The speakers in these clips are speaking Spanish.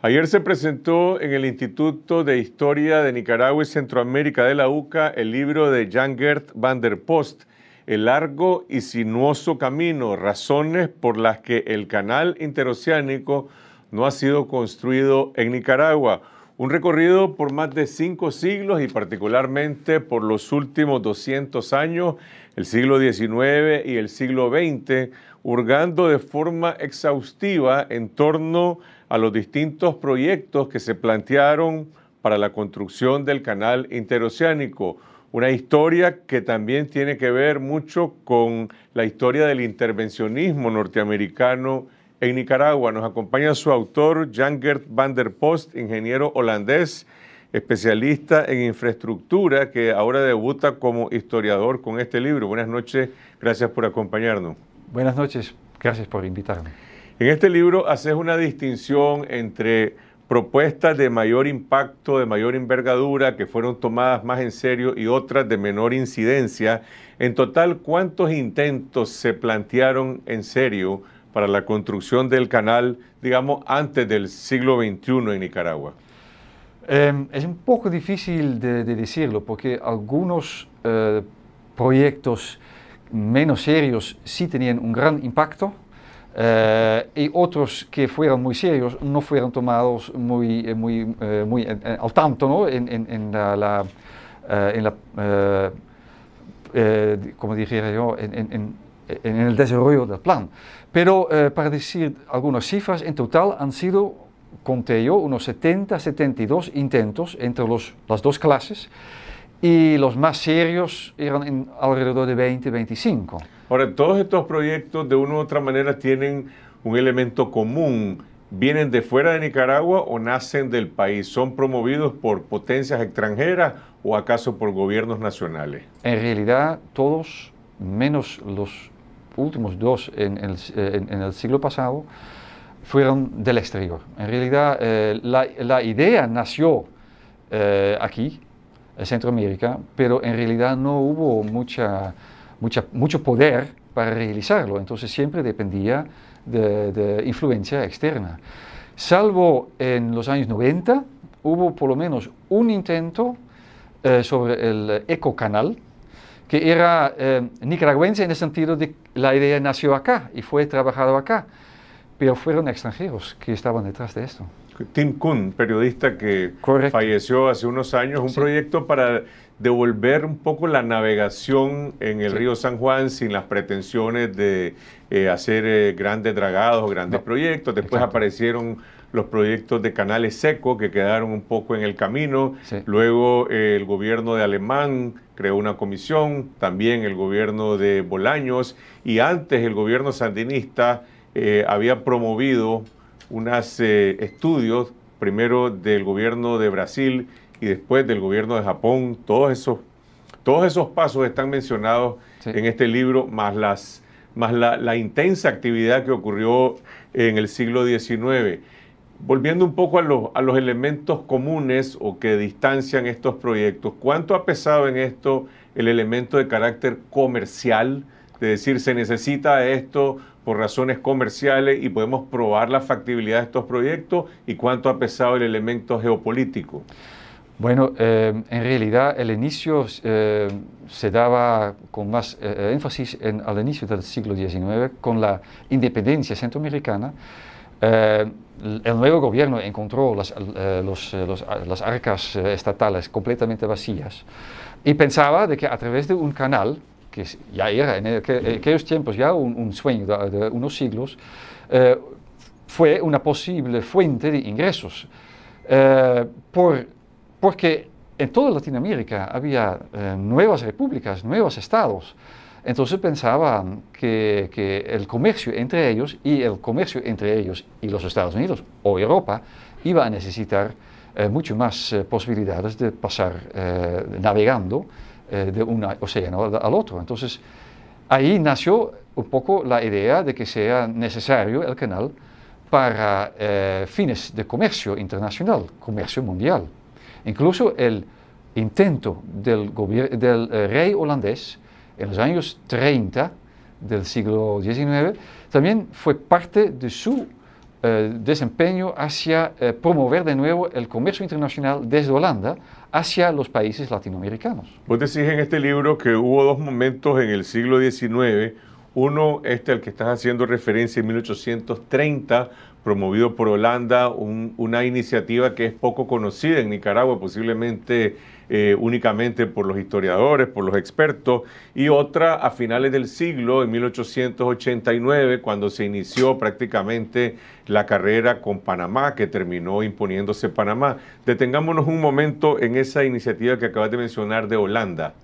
Ayer se presentó en el Instituto de Historia de Nicaragua y Centroamérica de la UCA el libro de Jan Gert van der Post, El largo y sinuoso camino, razones por las que el canal interoceánico no ha sido construido en Nicaragua. Un recorrido por más de cinco siglos y particularmente por los últimos 200 años, el siglo XIX y el siglo XX, hurgando de forma exhaustiva en torno a a los distintos proyectos que se plantearon para la construcción del canal interoceánico. Una historia que también tiene que ver mucho con la historia del intervencionismo norteamericano en Nicaragua. Nos acompaña su autor, Jan Gert van der Post, ingeniero holandés, especialista en infraestructura, que ahora debuta como historiador con este libro. Buenas noches, gracias por acompañarnos. Buenas noches, gracias por invitarme. En este libro haces una distinción entre propuestas de mayor impacto, de mayor envergadura, que fueron tomadas más en serio y otras de menor incidencia. En total, ¿cuántos intentos se plantearon en serio para la construcción del canal, digamos, antes del siglo XXI en Nicaragua? Em, es un poco difícil de, decirlo porque algunos eh, proyectos menos serios sí tenían un gran impacto, eh, y otros que fueron muy serios no fueron tomados muy, eh, muy, eh, muy al tanto ¿no? en, en, en, la, en la como dije yo, en, el desarrollo del plan. Pero para decir algunas cifras, en total han sido, conté yo, unos 70, 72 intentos entre los, las dos clases y los más serios eran en alrededor de 20, 25. Ahora, todos estos proyectos de una u otra manera tienen un elemento común. ¿Vienen de fuera de Nicaragua o nacen del país? ¿Son promovidos por potencias extranjeras o acaso por gobiernos nacionales? En realidad, todos, menos los últimos dos en el, siglo pasado, fueron del exterior. En realidad, eh, la, idea nació eh, aquí, Centroamérica, pero en realidad no hubo mucha, mucha, mucho poder para realizarlo, entonces siempre dependía de, influencia externa. Salvo en los años 90, hubo por lo menos un intento eh, sobre el ecocanal, que era eh, nicaragüense en el sentido de la idea nació acá y fue trabajado acá, pero fueron extranjeros que estaban detrás de esto. Tim Kuhn, periodista que falleció hace unos años, un proyecto para devolver un poco la navegación en el río San Juan sin las pretensiones de eh, hacer eh, grandes dragados, grandes proyectos. Después aparecieron los proyectos de canales secos que quedaron un poco en el camino. Luego eh, el gobierno de Alemán creó una comisión, también el gobierno de Bolaños y antes el gobierno sandinista había promovido unas eh, estudios, primero del gobierno de Brasil y después del gobierno de Japón. Todos esos, todos esos pasos están mencionados en este libro, más, las, más la, intensa actividad que ocurrió en el siglo XIX. Volviendo un poco a los, a los elementos comunes o que distancian estos proyectos, ¿cuánto ha pesado en esto el elemento de carácter comercial? De decir, se necesita esto por razones comerciales y podemos probar la factibilidad de estos proyectos y cuánto ha pesado el elemento geopolítico? Bueno, eh, en realidad el inicio eh, se daba con más eh, énfasis en, al inicio del siglo XIX, con la independencia centroamericana. el nuevo gobierno encontró las, arcas estatales completamente vacías y pensaba de que a través de un canal que ya era en, aquellos tiempos ya un, sueño de, unos siglos, eh, fue una posible fuente de ingresos. Eh, por, porque en toda Latinoamérica había eh, nuevas repúblicas, nuevos estados. Entonces pensaban que, que, el comercio entre ellos y el comercio entre ellos y los Estados Unidos o Europa iba a necesitar eh, mucho más posibilidades de pasar navegando eh, de un océano al otro. Entonces, ahí nació un poco la idea de que sea necesario el canal para eh, fines de comercio internacional, comercio mundial. Incluso el intento del, eh, rey holandés en los años 30 del siglo XIX también fue parte de su desempeño hacia promover de nuevo el comercio internacional desde Holanda hacia los países latinoamericanos. Vos decís en este libro que hubo dos momentos en el siglo XIX uno, este al que estás haciendo referencia en 1830, promovido por Holanda, una iniciativa que es poco conocida en Nicaragua, posiblemente eh, únicamente por los historiadores, por los expertos, y otra a finales del siglo, en 1889, cuando se inició prácticamente la carrera con Panamá, que terminó imponiéndose Panamá. Detengámonos un momento en esa iniciativa que acabas de mencionar de Holanda.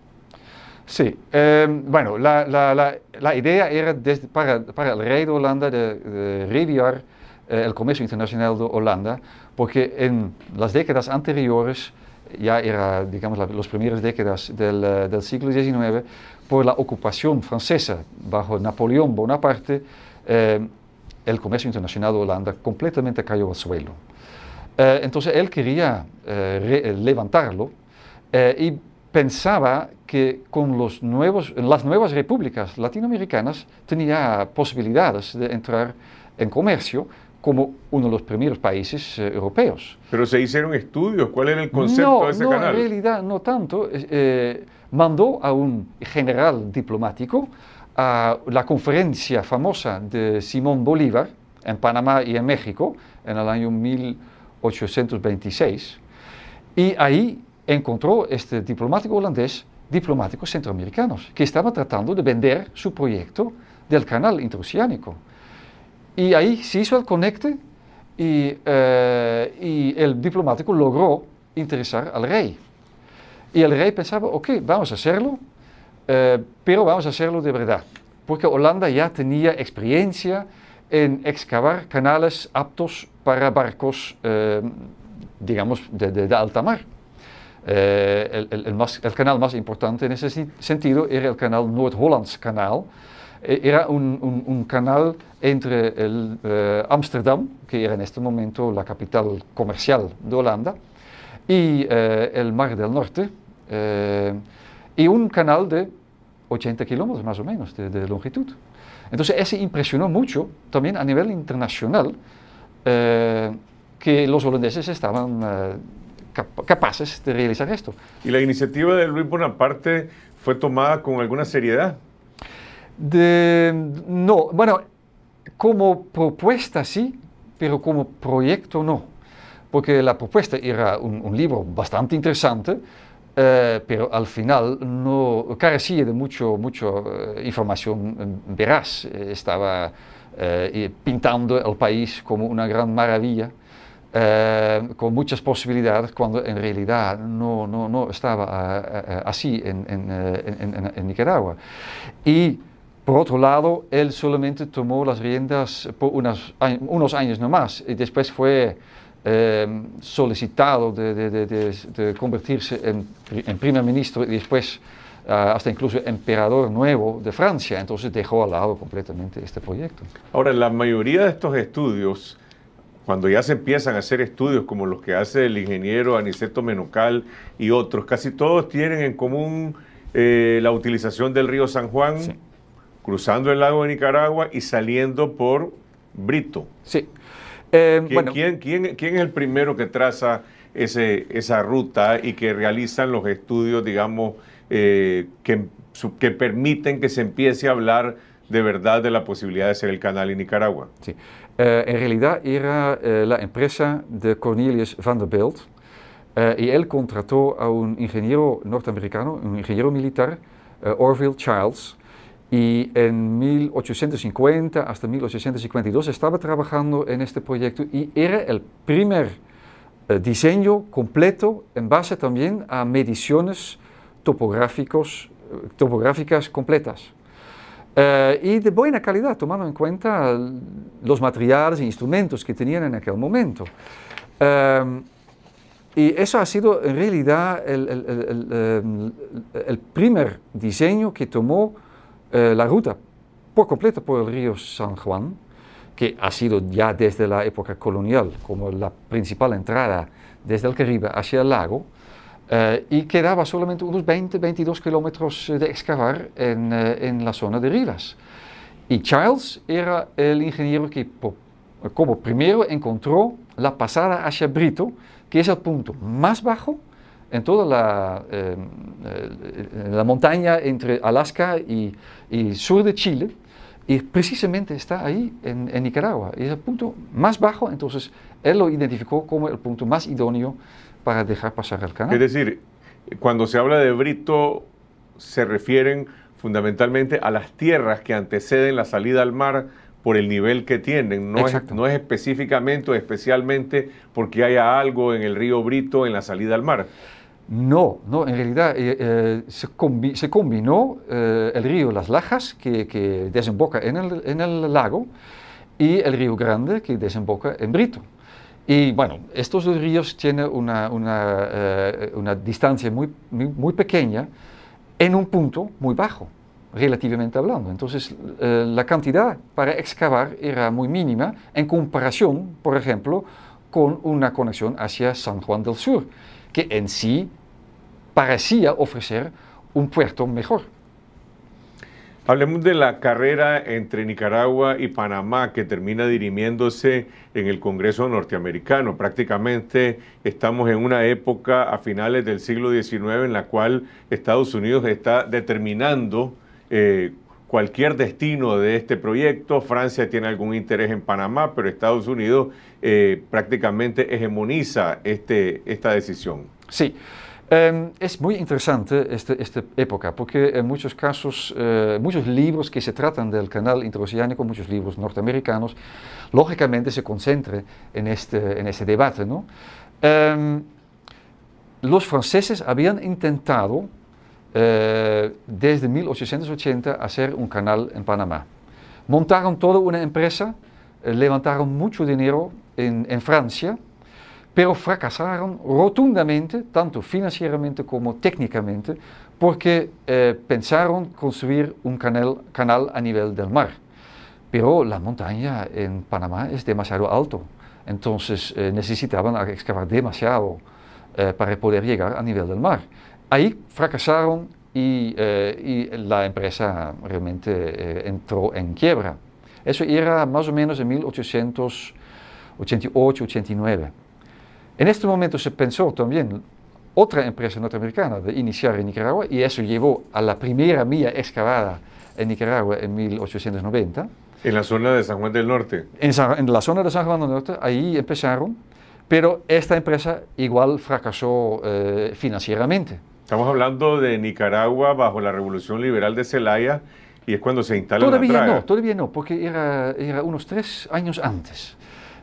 Sí, ehm, bueno, la, idea era para, el rey de Holanda de, reviar eh, el Comercio Internacional de Holanda, porque en las décadas anteriores, ya era, digamos, las primeras décadas del, eh, siglo XIX, por la ocupación francesa bajo Napoleón Bonaparte, eh, el Comercio Internacional de Holanda completamente cayó al suelo. entonces él quería levantarlo y pensaba que con los nuevos, las nuevas repúblicas latinoamericanas tenía posibilidades de entrar en comercio como uno de los primeros países eh, europeos. Pero se hicieron estudios, ¿cuál era el concepto no, de ese no, En realidad no tanto. Eh, mandó a un general diplomático a la conferencia famosa de Simón Bolívar en Panamá y en México en el año 1826. Y ahí encontró este diplomático holandés diplomáticos centroamericanos que estaban tratando de vender su proyecto del canal interoceánico. Y ahí se hizo el conecte y, eh, el diplomático logró interesar al rey. Y el rey pensaba, ok, vamos a hacerlo, eh, pero vamos a hacerlo de verdad, porque Holanda ya tenía experiencia en excavar canales aptos para barcos, eh, digamos, de alta mar. Eh, el, canal más importante en ese sentido era el canal Noord-Hollands Canal. E, era un, canal entre el, eh, Amsterdam, que era en este momento la capital comercial de Holanda, y eh, el Mar del Norte. y un canal de 80 kilómetros más o menos de, de longitud. Entonces, ese impresionó mucho también a nivel internacional que los holandeses estaban capaces de realizar esto. ¿Y la iniciativa de Luis Bonaparte fue tomada con alguna seriedad? no, bueno, como propuesta sí, pero como proyecto no, porque la propuesta era un, libro bastante interesante, eh, pero al final no carecía de mucho, mucho eh, información mm, veraz, eh, estaba pintando el país como una gran maravilla Ehm, con muchas posibilidades cuando en realidad no, no, no estaba eh, eh, así eh, en, Nicaragua. Y por otro lado, él solamente tomó las riendas por unos años nomás y después fue ehm, solicitado de, de, convertirse en, primer ministro y después hasta incluso emperador nuevo de Francia. Entonces dejó al lado completamente este proyecto. Ahora, la mayoría de estos estudios cuando ya se empiezan a hacer estudios como los que hace el ingeniero Aniceto Menocal y otros, casi todos tienen en común eh, la utilización del río San Juan, cruzando el lago de Nicaragua y saliendo por Brito. Sí. Eh, ¿Quién, bueno. es el primero que traza ese, esa ruta y que realizan los estudios, digamos, eh, que, que permiten que se empiece a hablar de verdad de la posibilidad de ser el canal en Nicaragua? Sí en eh, realidad era eh, la empresa de Cornelius Vanderbilt eh, y él contrató a un ingeniero norteamericano, un ingeniero militar, Orville Childs, y en 1850 hasta 1852 estaba trabajando en este proyecto y era el primer diseño completo en base también a mediciones topográficos, topográficas completas. Eh, y de buena calidad, tomando en cuenta los materiales e instrumentos que tenían en aquel momento. Em, y eso ha sido en realidad el, em, primer diseño que tomó eh, la ruta por completo por el río San Juan, que ha sido ya desde la época colonial como la principal entrada desde el Caribe hacia el lago, eh, y quedaba solamente unos 20, 22 kilómetros eh, de excavar en, eh, en, la zona de Rivas. Y Charles era el ingeniero que como primero encontró la pasada hacia Brito, que es el punto más bajo en toda la, la montaña entre Alaska y, y, sur de Chile. Y precisamente está ahí en, en Nicaragua. Es el punto más bajo, entonces él lo identificó como el punto más idóneo para dejar pasar al canal. Es decir, cuando se habla de brito, se refieren fundamentalmente a las tierras que anteceden la salida al mar por el nivel que tienen. No es, no es específicamente o especialmente porque haya algo en el río Brito en la salida al mar. No, no, en realidad eh, eh, se, combinó eh, el río Las Lajas, que, desemboca en el lago, y el río Grande, que desemboca en Brito. Y bueno, estos dos ríos tienen una, eh, distancia muy, muy, pequeña en un punto muy bajo, relativamente hablando. Entonces, eh, la cantidad para excavar era muy mínima en comparación, por ejemplo, con una conexión hacia San Juan del Sur, que en sí parecía ofrecer un puerto mejor. Hablemos de la carrera entre Nicaragua y Panamá que termina dirimiéndose en el Congreso norteamericano. Prácticamente estamos en una época a finales del siglo XIX en la cual Estados Unidos está determinando eh, cualquier destino de este proyecto. Francia tiene algún interés en Panamá, pero Estados Unidos eh, prácticamente hegemoniza este, esta decisión. Sí. Em, es muy interesante esta este época porque en muchos casos, eh, muchos libros que se tratan del canal interoceánico, muchos libros norteamericanos, lógicamente se concentran en este, en debate. Em, los franceses habían intentado eh, desde 1880 hacer un canal en Panamá. Montaron toda una empresa, eh, levantaron mucho dinero en Francia, pero fracasaron rotundamente, tanto financieramente como técnicamente, porque eh, pensaron construir un canal, a nivel del mar. Pero la montaña en Panamá es demasiado alto, entonces eh, necesitaban excavar demasiado eh, para poder llegar a nivel del mar. Ahí fracasaron y, y la empresa realmente entró en quiebra. Eso era más o menos en 1888, 89. En este momento se pensó también otra empresa norteamericana de iniciar en Nicaragua y eso llevó a la primera mía excavada en Nicaragua en 1890. En la zona de San Juan del Norte. En, la zona de San Juan del Norte, ahí empezaron, pero esta empresa igual fracasó eh, financieramente. Estamos hablando de Nicaragua bajo la Revolución Liberal de Celaya y es cuando se instala todavía la Todavía no, todavía no, porque era, era, unos tres años antes,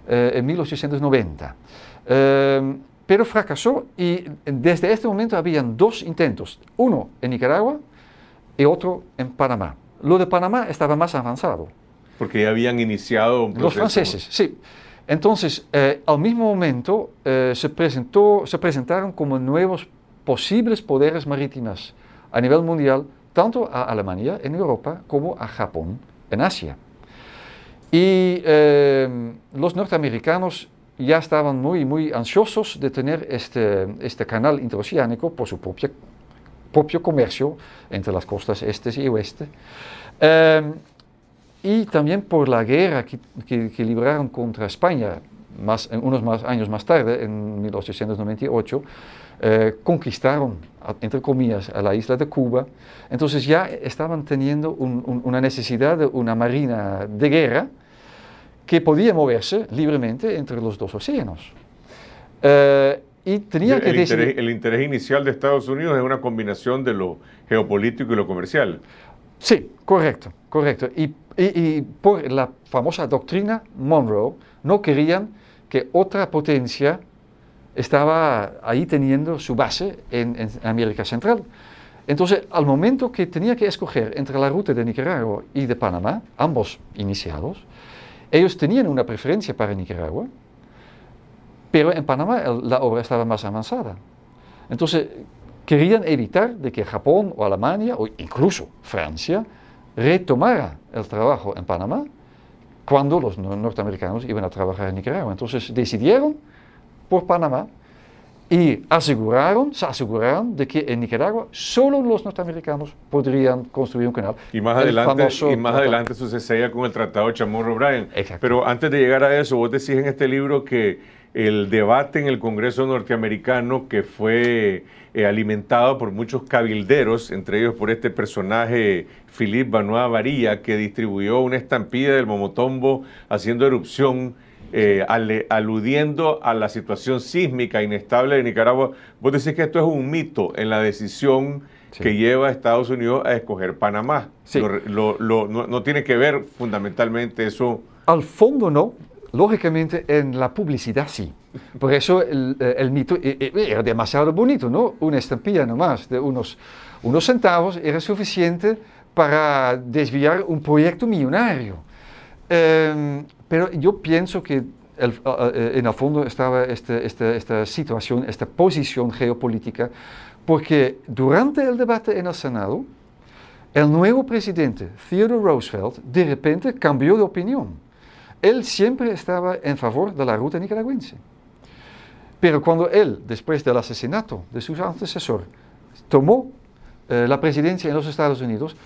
eh, en 1890. Em, pero fracasó y desde este momento habían dos intentos, uno en Nicaragua y otro en Panamá. Lo de Panamá estaba más avanzado. Porque ya habían iniciado Los franceses, sí. Entonces, eh, al mismo momento eh, se, presentó, se presentaron como nuevos posibles poderes marítimas a nivel mundial, tanto a Alemania en Europa como a Japón en Asia. Y em, los norteamericanos ya estaban muy, muy ansiosos de tener este, este canal interoceánico por su propia, propio comercio entre las costas este y oeste. Em, y también por la guerra que, que, libraron contra España, más, unos más años más tarde, en 1898, eh, conquistaron, entre comillas, a la isla de Cuba. Entonces ya estaban teniendo una necesidad de una marina de guerra que podía moverse libremente entre los dos océanos. Eh, y tenía el, que decir interés, el interés inicial de Estados Unidos es una combinación de lo geopolítico y lo comercial. Sí, correcto, correcto. Y, y, y por la famosa doctrina Monroe, no querían que otra potencia estaba ahí teniendo su base en, en, América Central. Entonces, al momento que tenía que escoger entre la ruta de Nicaragua y de Panamá, ambos iniciados, ellos tenían una preferencia para Nicaragua, pero en Panamá la obra estaba más avanzada. Entonces, querían evitar de que Japón o Alemania o incluso Francia retomara el trabajo en Panamá cuando los norteamericanos iban a trabajar en Nicaragua. Entonces decidieron por Panamá y aseguraron, se aseguraron de que en Nicaragua solo los norteamericanos podrían construir un canal. Y más adelante, y más con el Tratado Chamorro-Bryan. Pero antes de llegar a eso, vos decís en este libro que el debate en el Congreso norteamericano que fue eh, alimentado por muchos cabilderos, entre ellos por este personaje Philip Banoa Varilla, que distribuyó una estampida del Momotombo haciendo erupción eh, aludiendo a la situación sísmica inestable de Nicaragua, vos decís que esto es un mito en la decisión que lleva a Estados Unidos a escoger Panamá. no, tiene que ver fundamentalmente eso. Al fondo no, lógicamente en la publicidad sí. Por eso el, eh, mito eh, era demasiado bonito, ¿no? Una estampilla nomás de unos, unos centavos era suficiente para desviar un proyecto millonario. Eh, pero yo pienso que eh, en el fondo estaba este, este, esta, situación, esta posición geopolítica, porque durante el debate en el Senado, el nuevo presidente, Theodore Roosevelt, de repente cambió de opinión. Él siempre estaba en favor de la ruta nicaragüense. Pero cuando él, después del asesinato de su antecesor, tomó eh, la presidencia en los Estados Unidos,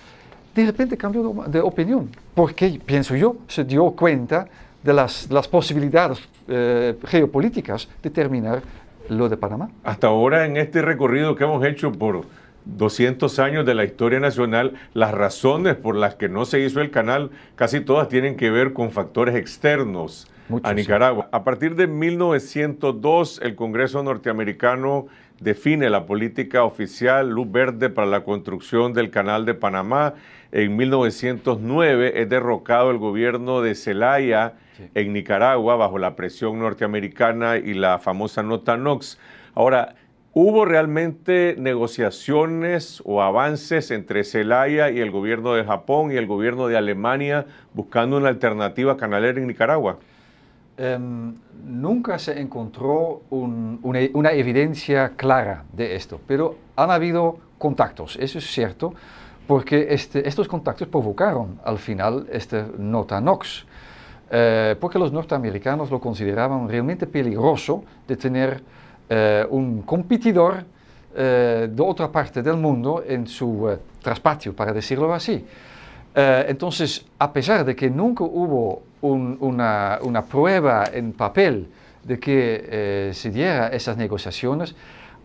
de repente cambió de opinión, porque, pienso yo, se dio cuenta de las, posibilidades eh, geopolíticas de terminar lo de Panamá. Hasta ahora, en este recorrido que hemos hecho por 200 años de la historia nacional, las razones por las que no se hizo el canal, casi todas tienen que ver con factores externos a Nicaragua. A partir de 1902, el Congreso norteamericano define la política oficial, luz verde para la construcción del canal de Panamá. En 1909 es derrocado el gobierno de Zelaya en Nicaragua bajo la presión norteamericana y la famosa nota Nox. Ahora, ¿Hubo realmente negociaciones o avances entre Celaya y el gobierno de Japón y el gobierno de Alemania buscando una alternativa canalera en Nicaragua? Em, nunca se encontró una, evidencia clara de esto, pero han habido contactos, eso es cierto porque este, estos contactos provocaron al final este nota NOx, eh, porque los norteamericanos lo consideraban realmente peligroso de tener eh, un competidor eh, de otra parte del mundo en su traspatio, para decirlo así. entonces, a pesar de que nunca hubo una, prueba en papel de que se dieran esas negociaciones,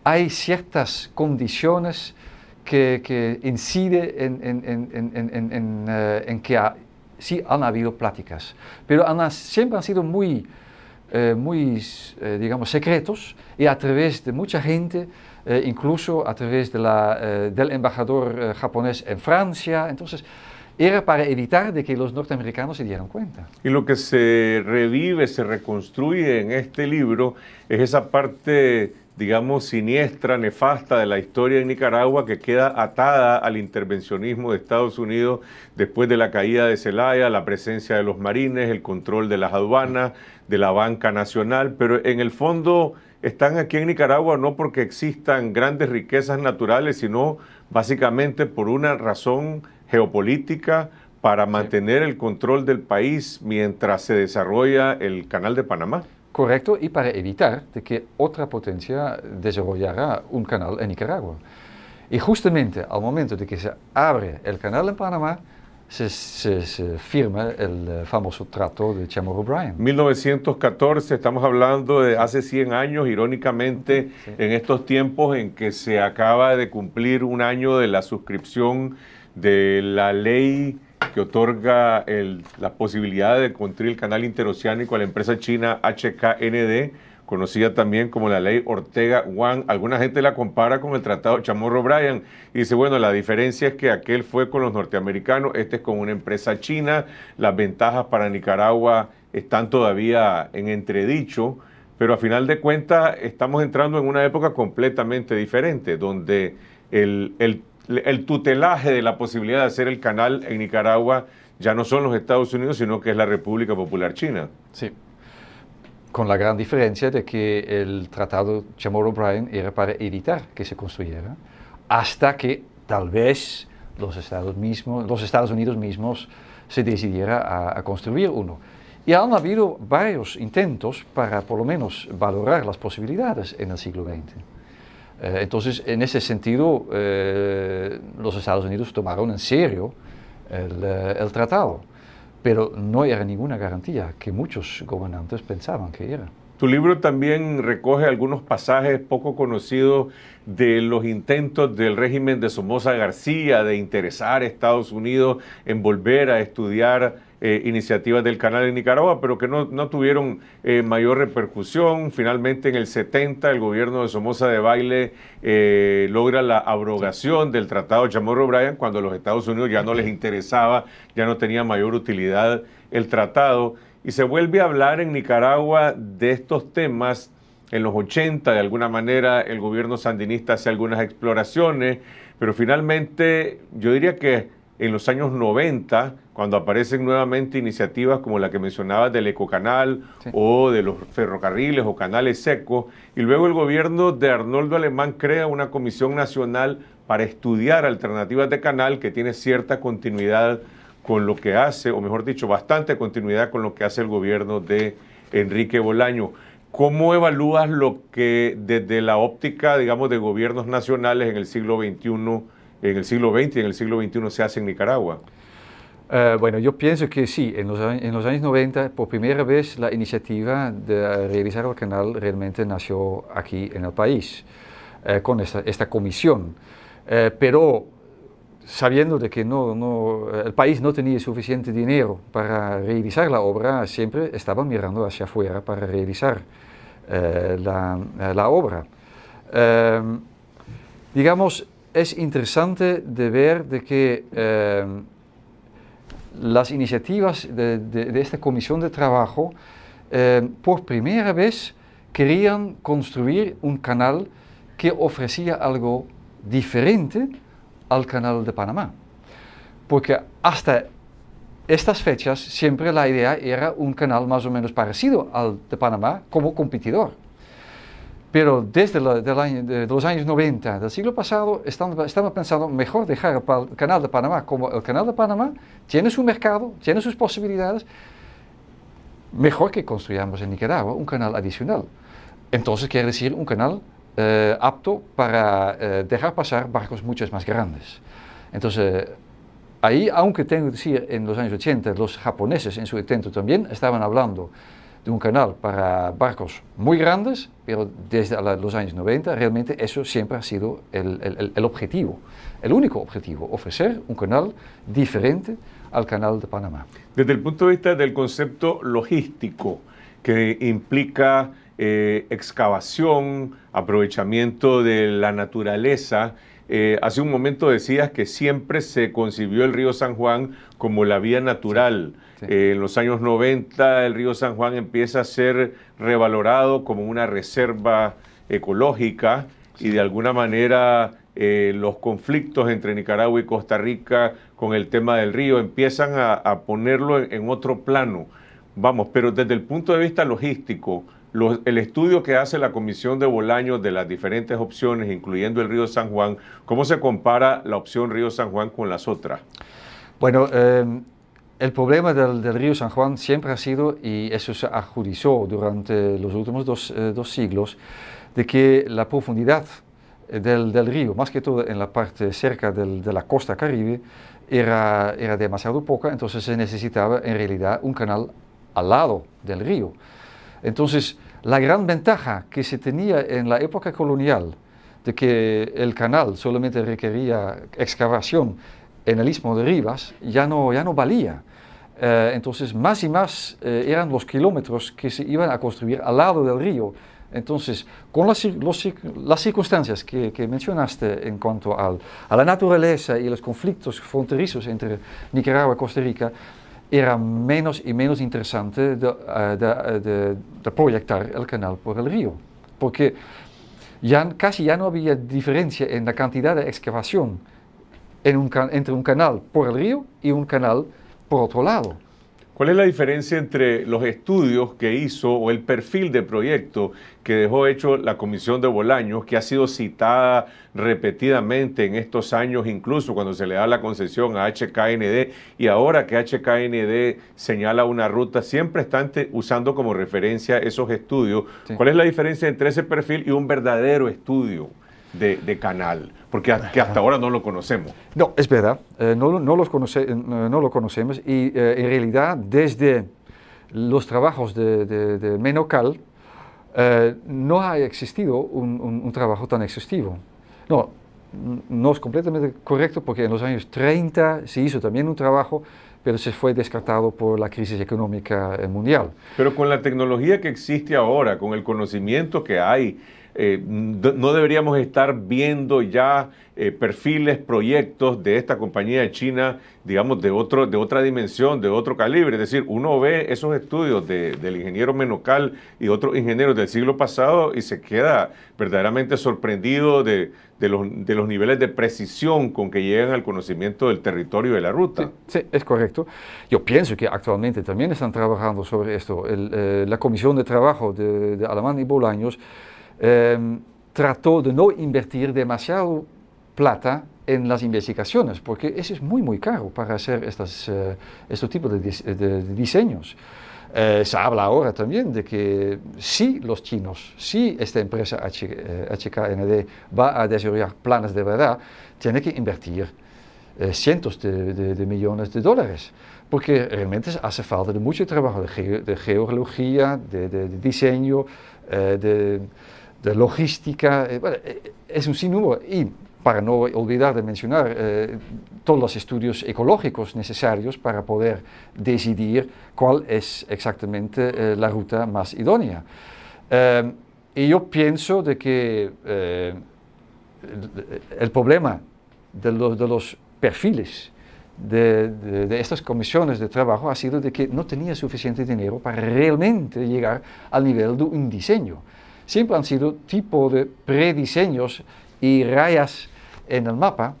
hay ciertas condiciones que, incide en, en, en, eh, en que ha, sí han habido pláticas, pero han, siempre han sido muy, eh, muy eh, digamos, secretos y a través de mucha gente, incluso a través de la, del embajador japonés en Francia. Entonces, era para evitar de que los norteamericanos se dieran cuenta. Y lo que se revive, se reconstruye en este libro es esa parte digamos, siniestra, nefasta de la historia de Nicaragua que queda atada al intervencionismo de Estados Unidos después de la caída de Zelaya, la presencia de los marines, el control de las aduanas, de la banca nacional, pero en el fondo están aquí en Nicaragua no porque existan grandes riquezas naturales, sino básicamente por una razón geopolítica para mantener el control del país mientras se desarrolla el Canal de Panamá correcto y para evitar que otra potencia desarrollara un canal en Nicaragua. Y justamente al momento de que se abre el canal en Panamá, se, firma el eh, famoso trato de Chamorro O'Brien. 1914, estamos hablando de hace 100 años, irónicamente, en estos tiempos en que se acaba de cumplir un año de la suscripción de la ley que otorga las la posibilidad de construir el canal interoceánico a la empresa china HKND, conocida también como la ley Ortega-Wang. Alguna gente la compara con el tratado Chamorro-Bryan y dice, bueno, la diferencia es que aquel fue con los norteamericanos, este es con una empresa china, las ventajas para Nicaragua están todavía en entredicho, pero a final de cuentas estamos entrando en una época completamente diferente, donde el, el el tutelaje de la posibilidad de hacer el canal en Nicaragua ya no son los Estados Unidos, sino que es la República Popular China. Sí. Con la gran diferencia de que el tratado chamorro obrien era para evitar que se construyera, hasta que tal vez los Estados, Unidos mismos se decidiera a, a construir uno. Y han habido varios intentos para por lo menos valorar las posibilidades en el siglo XX. Eh, entonces, en ese sentido, eh, los Estados Unidos tomaron en serio eh, el, tratado, pero no era ninguna garantía que muchos gobernantes pensaban que era. Tu libro también recoge algunos pasajes poco conocidos de los intentos del régimen de Somoza García de interesar a Estados Unidos en volver a estudiar eh, iniciativas del canal en Nicaragua, pero que no, tuvieron eh, mayor repercusión. Finalmente, en el 70, el gobierno de Somoza de Baile eh, logra la abrogación del Tratado Chamorro-Bryan cuando a los Estados Unidos ya no les interesaba, ya no tenía mayor utilidad el tratado. Y se vuelve a hablar en Nicaragua de estos temas en los 80, de alguna manera, el gobierno sandinista hace algunas exploraciones, pero finalmente yo diría que en los años 90, cuando aparecen nuevamente iniciativas como la que mencionabas del ecocanal o de los ferrocarriles o canales secos, y luego el gobierno de Arnoldo Alemán crea una comisión nacional para estudiar alternativas de canal que tiene cierta continuidad con lo que hace, o mejor dicho, bastante continuidad con lo que hace el gobierno de Enrique Bolaño. ¿Cómo evalúas lo que desde la óptica, digamos, de gobiernos nacionales en el siglo XXI en el siglo XX y en el siglo XXI se hace en Nicaragua? Eh, bueno, yo pienso que sí, en los, años 90 por primera vez la iniciativa de realizar el canal realmente nació aquí en el país, eh, con esta, comisión. Eh, pero sabiendo de que no, no, el país no tenía suficiente dinero para realizar la obra, siempre estaban mirando hacia afuera para realizar la, obra. digamos, es interesante de ver que eh, las iniciativas de, esta comisión de trabajo eh, por primera vez querían construir un canal que ofrecía algo diferente al canal de Panamá. Porque hasta estas fechas siempre la idea era un canal más o menos parecido al de Panamá como competidor pero desde de los años 90 del siglo pasado estamos, pensando mejor dejar el Canal de Panamá como el Canal de Panamá tiene su mercado, tiene sus posibilidades, mejor que construyamos en Nicaragua un canal adicional. Entonces quiere decir un canal eh, apto para eh, dejar pasar barcos mucho más grandes. Entonces ahí, aunque tengo que decir, en los años 80 los japoneses en su intento también estaban hablando de un canal para barcos muy grandes, pero desde los años 90 realmente eso siempre ha sido el, objetivo, el único objetivo, ofrecer un canal diferente al canal de Panamá. Desde el punto de vista del concepto logístico, que implica eh, excavación, aprovechamiento de la naturaleza, eh, hace un momento decías que siempre se concibió el río San Juan como la vía natural. Eh, en los años 90 el río San Juan empieza a ser revalorado como una reserva ecológica y de alguna manera eh, los conflictos entre Nicaragua y Costa Rica con el tema del río empiezan a, ponerlo en, otro plano. Vamos, pero desde el punto de vista logístico, el estudio que hace la Comisión de Bolaños de las diferentes opciones, incluyendo el río San Juan, ¿cómo se compara la opción río San Juan con las otras? Bueno, eh, el problema del, río San Juan siempre ha sido, y eso se adjudicó durante los últimos eh, dos, siglos, de que la profundidad eh, del, río, más que todo en la parte cerca de la costa caribe, era demasiado poca, entonces se necesitaba en realidad un canal al lado del río. Entonces, la gran ventaja que se tenía en la época colonial, de que el canal solamente requería excavación en el istmo de Rivas, ya no, ya no valía. Eh, entonces, más y más eh, eran los kilómetros que se iban a construir al lado del río. Entonces, con las, circunstancias que, mencionaste en cuanto al, a la naturaleza y los conflictos fronterizos entre Nicaragua y Costa Rica, era menos y menos interesante eh, eh, de, proyectar el canal por el río, porque ya, casi ya no había diferencia en la cantidad de excavación entre un canal por el río y un canal por otro lado. ¿Cuál es la diferencia entre los estudios que hizo o el perfil de proyecto que dejó hecho la Comisión de Bolaños, que ha sido citada repetidamente en estos años, incluso cuando se le da la concesión a HKND, y ahora que HKND señala una ruta, siempre están usando como referencia esos estudios? ¿Cuál es la diferencia entre ese perfil y un verdadero estudio? de, Canal? Porque hasta ahora no lo conocemos. No, es verdad, eh, no, no, los eh, no lo conocemos y eh, en realidad desde los trabajos de, Menocal no ha existido un, trabajo tan exhaustivo. No, no es completamente correcto porque en los años 30 se hizo también un trabajo pero se fue descartado por la crisis económica mundial. Pero con la tecnología que existe ahora, con el conocimiento que hay, eh, no deberíamos estar viendo ya eh, perfiles, proyectos de esta compañía china, digamos, de, otro, de otra dimensión, de otro calibre. Es decir, uno ve esos estudios del ingeniero Menocal y otros ingenieros del siglo pasado y se queda verdaderamente sorprendido de, los, niveles de precisión con que llegan al conocimiento del territorio y de la ruta. Sí, es correcto. Yo pienso que actualmente también están trabajando sobre esto. Eh, la Comisión de Trabajo de, de y Bolaños Em, trató de no invertir demasiado plata en las investigaciones, porque eso es muy, muy caro para hacer estas, eh, estos tipos de, diseños. Eh, se habla ahora también de que si los chinos, si esta empresa HKND eh, va a desarrollar planes de verdad, tiene que invertir eh, cientos de, millones de dólares. Porque realmente hace falta de mucho trabajo de geología, de, diseño, de de logística, eh, bueno, eh, eh, es un sinnúmero. Y para no olvidar de mencionar todos los estudios ecológicos necesarios para poder decidir cuál es exactamente la ruta más idónea. y yo pienso de que el, problema de, de los perfiles de, de, de, estas comisiones de trabajo ha sido de que no tenía suficiente dinero para realmente llegar al nivel de un diseño siempre han sido tipo de prediseños y rayas en el mapa.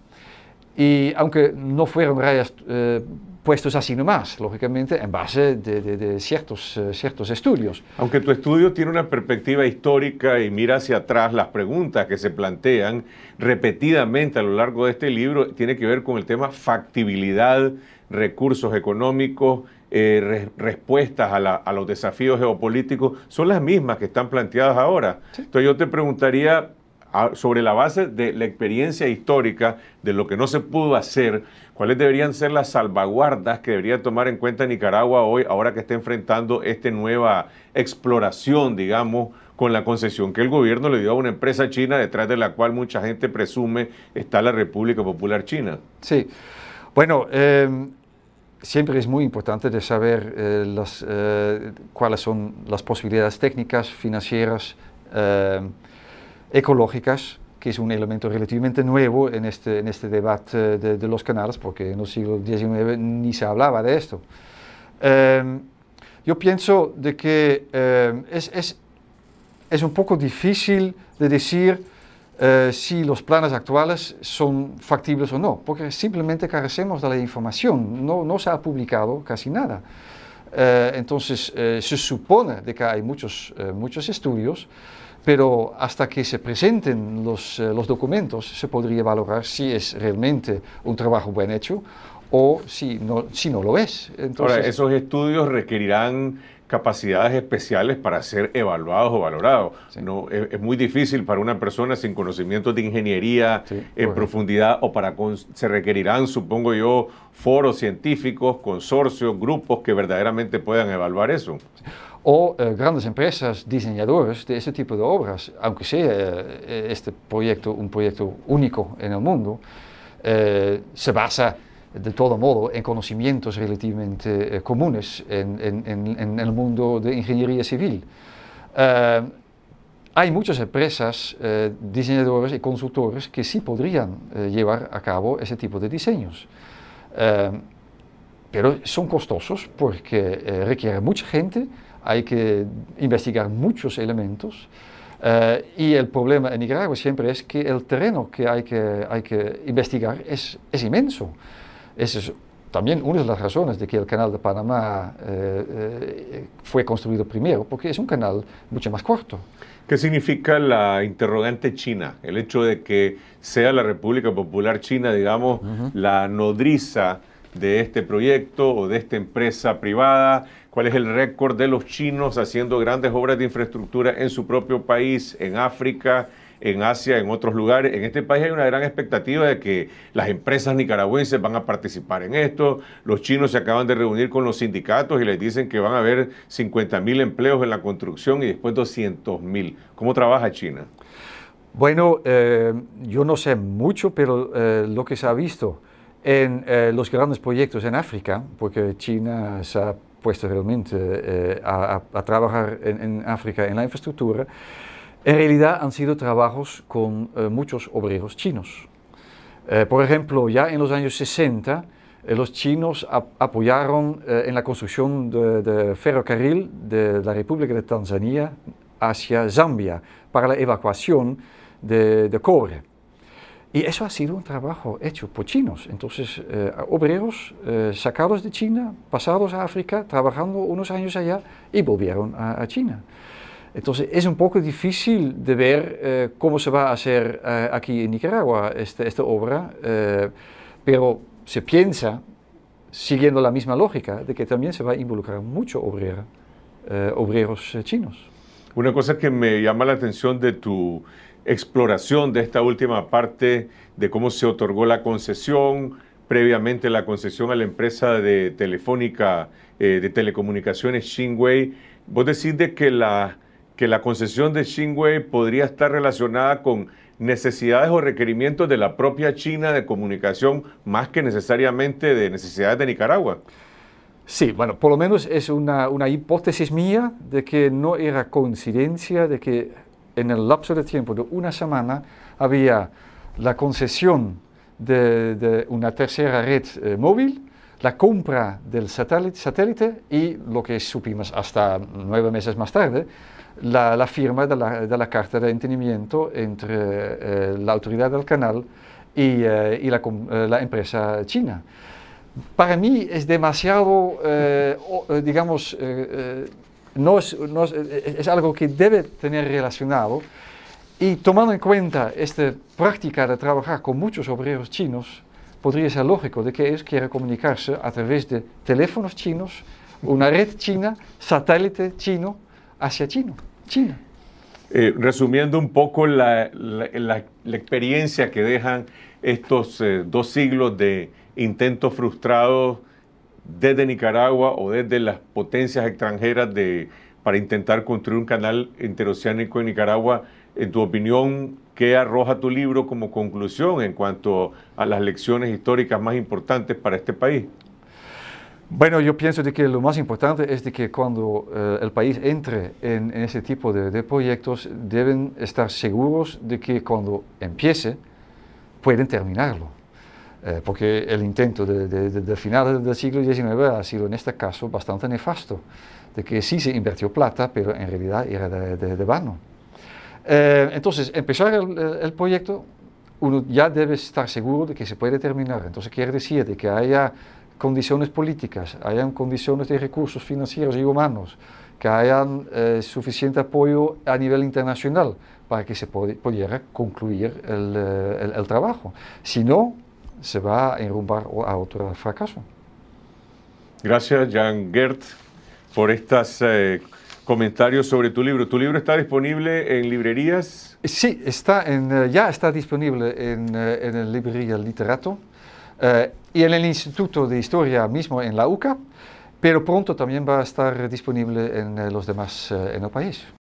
Y aunque no fueron rayas eh, puestos así nomás, lógicamente, en base de, ciertos, eh, ciertos estudios. Aunque tu estudio tiene una perspectiva histórica y mira hacia atrás las preguntas que se plantean repetidamente a lo largo de este libro, tiene que ver con el tema factibilidad, recursos económicos, eh, respuestas a, los desafíos geopolíticos son las mismas que están planteadas ahora. Entonces yo te preguntaría ah, sobre la base de la experiencia histórica de lo que no se pudo hacer, cuáles deberían ser las salvaguardas que debería tomar en cuenta Nicaragua hoy, ahora que está enfrentando esta nueva exploración, digamos, con la concesión que el gobierno le dio a una empresa china detrás de la cual mucha gente presume está la República Popular China. Sí. Bueno, eh, siempre es muy importante de saber eh, las, eh, cuáles son las posibilidades técnicas, financieras, eh, ecológicas, que es un elemento relativamente nuevo en este, en este debate de, los canales, porque en el siglo XIX ni se hablaba de esto. Em, yo pienso de que em, es, es, es, un poco difícil de decir eh, si los planes actuales son factibles o no, porque simplemente carecemos de la información, no, no se ha publicado casi nada. Eh, entonces, eh, se supone de que hay muchos, muchos estudios, pero hasta que se presenten los, los documentos se podría valorar si es realmente un trabajo bien hecho o si no, si no lo es. Entonces, Ahora, esos estudios requerirán capacidades especiales para ser evaluados o valorados. No, e, es, muy difícil para una persona sin conocimientos de ingeniería en profundidad o para se requerirán, supongo yo, foros científicos, consorcios, grupos que verdaderamente puedan evaluar eso. O eh, grandes empresas, diseñadores de ese tipo de obras, aunque sea eh, este proyecto un proyecto único en el mundo, eh, se basa de todo modo en conocimientos relativamente eh, comunes en, el mundo de ingeniería civil. Eh, hay muchas empresas, eh, diseñadores y consultores que sí podrían llevar a cabo ese tipo de diseños. pero son costosos porque requieren mucha gente, hay que investigar muchos elementos. y el problema en Nicaragua siempre es que el terreno que hay que, investigar es inmenso. Esa es también una de las razones de que el canal de Panamá eh, eh, fue construido primero, porque es un canal mucho más corto. ¿Qué significa la interrogante china? El hecho de que sea la República Popular China, digamos, la nodriza de este proyecto o de esta empresa privada? ¿Cuál es el récord de los chinos haciendo grandes obras de infraestructura en su propio país, en África, en Asia, en otros lugares. En este país hay una gran expectativa de que las empresas nicaragüenses van a participar en esto. Los chinos se acaban de reunir con los sindicatos y les dicen que van a haber 50 mil empleos en la construcción y después 200 mil. ¿Cómo trabaja China? Bueno, eh, yo no sé mucho, pero eh, lo que se ha visto en eh, los grandes proyectos en África, porque China se ha puesto realmente a, trabajar en, en, África en la infraestructura, en realidad han sido trabajos con eh, muchos obreros chinos. Eh, por ejemplo, ya en los años 60, eh, los chinos apoyaron en la construcción de, ferrocarril de la República de Tanzania hacia Zambia para la evacuación de, cobre. Y eso ha sido un trabajo hecho por chinos. Entonces, obreros sacados de China, pasados a África, trabajando unos años allá y volvieron a, a China. Entonces es un poco difícil de ver eh, cómo se va a hacer eh, aquí en Nicaragua este, esta obra, eh, pero se piensa, siguiendo la misma lógica, de que también se va a involucrar mucho obrera, obreros chinos. Una cosa que me llama la atención de tu exploración de esta última parte, de cómo se otorgó la concesión, previamente la concesión a la empresa de telefónica, de telecomunicaciones Xinhui. vos decís de que la que la concesión de Xinhua podría estar relacionada con necesidades o requerimientos de la propia China de comunicación más que necesariamente de necesidades de Nicaragua. Sí, bueno, por lo menos es una, hipótesis mía de que no era coincidencia de que en el lapso de tiempo de una semana había la concesión de, una tercera red eh, móvil, la compra del satélite, y lo que supimos hasta nueve meses más tarde, la, firma de la, carta de entendimiento entre eh, la autoridad del canal y, eh, eh, la, empresa china. Para mí es demasiado, digamos, no es, es algo que debe tener relacionado. Y tomando en cuenta esta práctica de trabajar con muchos obreros chinos, podría ser lógico de que ellos quieran comunicarse a través de teléfonos chinos, una red china, satélite chino, hacia China. China. Eh, resumiendo un poco la, experiencia que dejan estos eh, dos siglos de intentos frustrados desde Nicaragua o desde las potencias extranjeras de, para intentar construir un canal interoceánico en Nicaragua, en tu opinión, ¿Qué arroja tu libro como conclusión en cuanto a las lecciones históricas más importantes para este país? Bueno, yo pienso de que lo más importante es de que cuando eh, el país entre en, ese tipo de, proyectos, deben estar seguros de que cuando empiece, pueden terminarlo. Eh, porque el intento de, del final del siglo XIX ha sido en este caso bastante nefasto, de que sí se invirtió plata, pero en realidad era de vano. Eh, entonces, empezar el, proyecto, uno ya debe estar seguro de que se puede terminar. Entonces, quiere decir de que haya condiciones políticas, hayan condiciones de recursos financieros y humanos, que hayan eh, suficiente apoyo a nivel internacional para que se pudiera concluir eh, el, trabajo. Si no, se va a enrumbar a otro fracaso. Gracias, Jan Gert, por estas eh, comentarios sobre tu libro. ¿Tu libro está disponible en librerías? Sí, está en, eh, ya está disponible en, eh, en la librería Literato eh, y en el Instituto de Historia mismo en la UCA, pero pronto también va a estar disponible en los demás en el país.